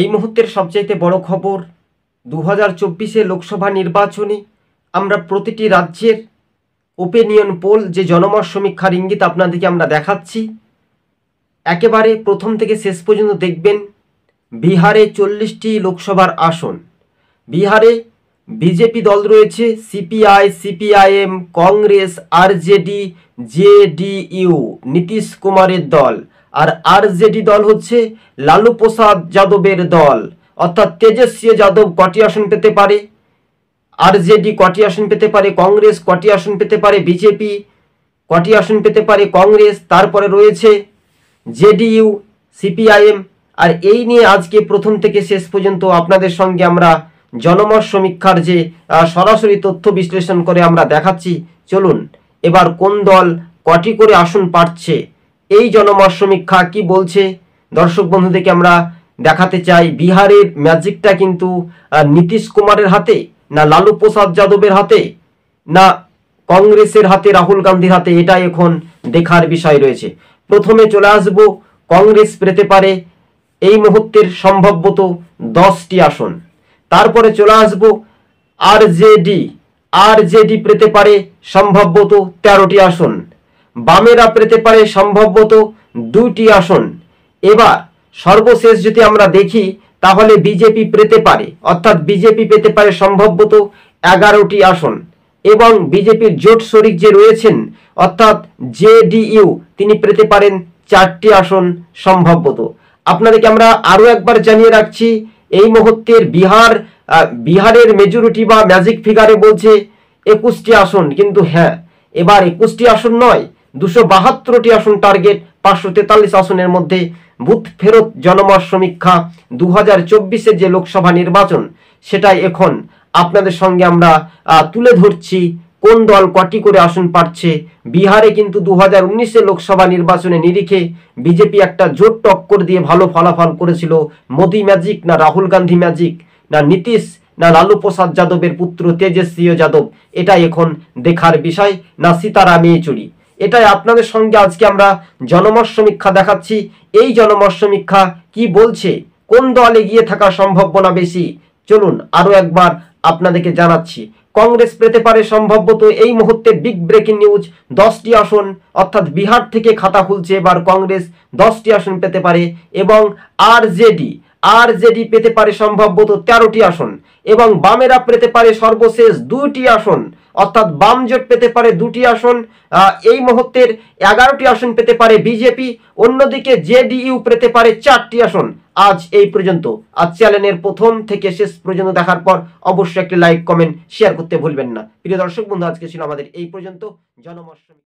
এই মুহূর্তের সবচাইতে বড় খবর দু হাজার চব্বিশে লোকসভা নির্বাচনে আমরা প্রতিটি রাজ্যের ওপেনিয়ন পোল যে জনমত সমীক্ষার ইঙ্গিত আপনাদেরকে আমরা দেখাচ্ছি একেবারে প্রথম থেকে শেষ পর্যন্ত দেখবেন বিহারে চল্লিশটি লোকসভার আসন বিহারে বিজেপি দল রয়েছে CPI CPIM Congress RJD JDU Nitish কুমারের দল আর জেডি দল হচ্ছে লালু প্রসাদ যাদবের দল অর্থাৎ তেজস্বী যাদব কটি আসন পেতে পারে জেডি কটি আসন পেতে পারে কংগ্রেস কটি আসন পেতে পারে বিজেপি কটি আসন পেতে পারে কংগ্রেস তারপরে রয়েছে জেডিইউ সিপিআইএম আর এই নিয়ে আজকে প্রথম থেকে শেষ পর্যন্ত আপনাদের সঙ্গে আমরা জনমত সমীক্ষার যে সরাসরি তথ্য বিশ্লেষণ করে আমরা দেখাচ্ছি চলুন এবার কোন দল কটি করে আসন পাচ্ছে এই জনমত সমীক্ষা কি বলছে দর্শক বন্ধুদেরকে আমরা দেখাতে চাই বিহারের ম্যাজিকটা কিন্তু নীতিশ কুমারের হাতে না লালু প্রসাদ যাদবের হাতে না কংগ্রেসের হাতে রাহুল গান্ধীর হাতে এটা এখন দেখার বিষয় রয়েছে প্রথমে চলে আসব কংগ্রেস পেতে পারে এই মুহূর্তের সম্ভাব্যত দশটি আসন তারপরে চলে আসব আর জেডি আর জেডি পেতে পারে সম্ভাব্যত তেরোটি আসন বামেরা পেতে পারে সম্ভবত দুইটি আসন এবার সর্বশেষ যদি আমরা দেখি তাহলে বিজেপি পেতে পারে অর্থাৎ বিজেপি পেতে পারে সম্ভবত এগারোটি আসন এবং বিজেপির জোট শরিক যে রয়েছেন অর্থাৎ জেডিইউ তিনি পেতে পারেন চারটি আসন সম্ভবত আপনাদেরকে আমরা আরও একবার জানিয়ে রাখছি এই মুহূর্তের বিহার বিহারের মেজরিটি বা ম্যাজিক ফিগারে বলছে একুশটি আসন কিন্তু হ্যাঁ এবার একুশটি আসন নয় দুশো বাহাত্তরটি আসন টার্গেট পাঁচশো তেতাল্লিশ আসনের মধ্যে বুথ ফেরত জনমত সমীক্ষা দু হাজার চব্বিশে যে লোকসভা নির্বাচন সেটাই এখন আপনাদের সঙ্গে আমরা তুলে ধরছি কোন দল কটি করে আসন পাচ্ছে বিহারে কিন্তু দু হাজার উনিশে লোকসভা নির্বাচনে নিরিখে বিজেপি একটা জোর টক্কর দিয়ে ভালো ফলাফল করেছিল মোদি ম্যাজিক না রাহুল গান্ধী ম্যাজিক না নীতিশ না লালু প্রসাদ যাদবের পুত্র তেজস্বী যাদব এটা এখন দেখার বিষয় না সীতারাম চুরি এটাই আপনাদের সঙ্গে আজকে আমরা জনমত সমীক্ষা দেখাচ্ছি এই জনমত সমীক্ষা কি বলছে কোন দলে গিয়ে থাকা সম্ভাবনা বেশি চলুন আরও একবার আপনাদেরকে জানাচ্ছি কংগ্রেস পেতে পারে সম্ভবত এই মুহূর্তে বিগ ব্রেকিং নিউজ দশটি আসন অর্থাৎ বিহার থেকে খাতা খুলছে এবার কংগ্রেস দশটি আসন পেতে পারে এবং আর জেডি আর জেডি পেতে পারে সম্ভবত তেরোটি আসন এবং বামেরা পেতে পারে সর্বশেষ দুইটি আসন অর্থাৎ বাম জোট পেতে পারে দুটি আসন এই মুহূর্তের এগারোটি আসন পেতে পারে বিজেপি অন্যদিকে জেডিইউ পেতে পারে চারটি আসন আজ এই পর্যন্ত আজ চ্যানেলের প্রথম থেকে শেষ পর্যন্ত দেখার পর অবশ্যই একটি লাইক কমেন্ট শেয়ার করতে ভুলবেন না প্রিয় দর্শক বন্ধু আজকে ছিল আমাদের এই পর্যন্ত জনমর্শন